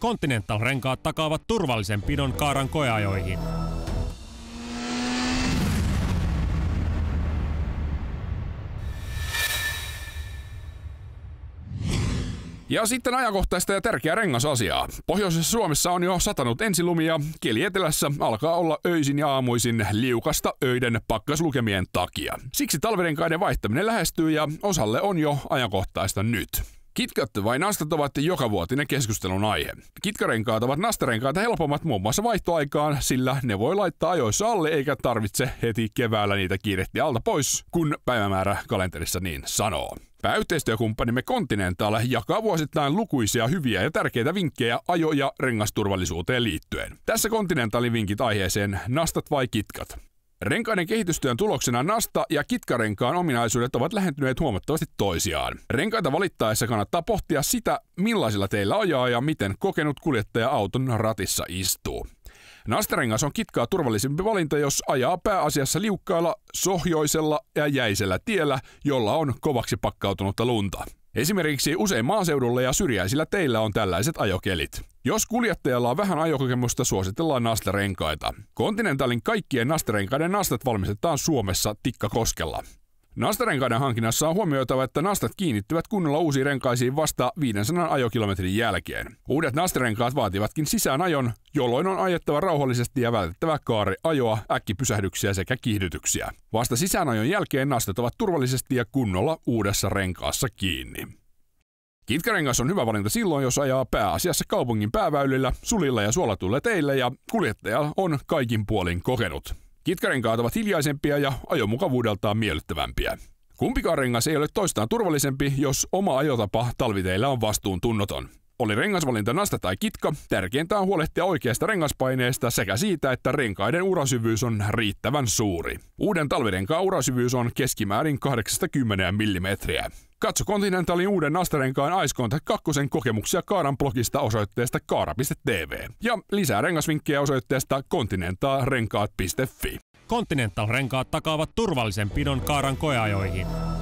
Continental-renkaat takaavat turvallisen pidon kaaran koeajoihin. Ja sitten ajankohtaista ja tärkeää rengasasiaa. Pohjoisessa Suomessa on jo satanut ensilumia, keli etelässä alkaa olla öisin ja aamuisin liukasta öiden pakkaslukemien takia. Siksi talvirenkaiden vaihtaminen lähestyy ja osalle on jo ajankohtaista nyt. Kitkat vai nastat ovat vuotinen keskustelun aihe. Kitkarenkaat ovat nastarenkaita helpommat muun muassa vaihtoaikaan, sillä ne voi laittaa ajoissa alle eikä tarvitse heti keväällä niitä kiirehtiä alta pois, kun päivämäärä kalenterissa niin sanoo. Pääyhteistyökumppanimme Continental jakaa vuosittain lukuisia hyviä ja tärkeitä vinkkejä ajo- ja rengasturvallisuuteen liittyen. Tässä Continentalin vinkit aiheeseen nastat vai kitkat. Renkaiden kehitystyön tuloksena nasta- ja kitkarenkaan ominaisuudet ovat lähentyneet huomattavasti toisiaan. Renkaita valittaessa kannattaa pohtia sitä, millaisilla teillä ajaa ja miten kokenut kuljettaja auton ratissa istuu. Nastarengas on kitkaa turvallisempi valinta, jos ajaa pääasiassa liukkailla, sohjoisella ja jäisellä tiellä, jolla on kovaksi pakkautunutta lunta. Esimerkiksi usein maaseudulla ja syrjäisillä teillä on tällaiset ajokelit. Jos kuljettajalla on vähän ajokokemusta, suositellaan nastarenkaita. Continentalin kaikkien nastarenkaiden nastat valmistetaan Suomessa Tikkakoskella. Nastarenkaiden hankinnassa on huomioitava, että nastat kiinnittyvät kunnolla uusiin renkaisiin vasta 500 ajokilometrin jälkeen. Uudet nastarenkaat vaativatkin ajon, jolloin on ajettava rauhallisesti ja vältettävä kaari ajoa, äkkipysähdyksiä sekä kiihdytyksiä. Vasta ajon jälkeen nastat ovat turvallisesti ja kunnolla uudessa renkaassa kiinni. Kitkarengas on hyvä valinta silloin, jos ajaa pääasiassa kaupungin pääväylillä, sulilla ja suolatuilla teillä ja kuljettaja on kaikin puolin kokenut. Kitkarenkaat ovat hiljaisempia ja ajomukavuudeltaan miellyttävämpiä. Kumpikaan rengas ei ole toistaan turvallisempi, jos oma ajotapa talviteillä on vastuun tunnoton. Oli rengasvalinta nasta tai kitka, tärkeintä on huolehtia oikeasta rengaspaineesta sekä siitä, että renkaiden urasyvyys on riittävän suuri. Uuden talvirenkaan urasyvyys on keskimäärin 80 mm. Katso Continentalin uuden Nastarenkaan Ice Contact 2 kokemuksia Kaaran blogista osoitteesta kaara.tv ja lisää rengasvinkkejä osoitteesta kontinentaalrenkaat.fi. Continental-renkaat takaavat turvallisen pidon Kaaran koeajoihin.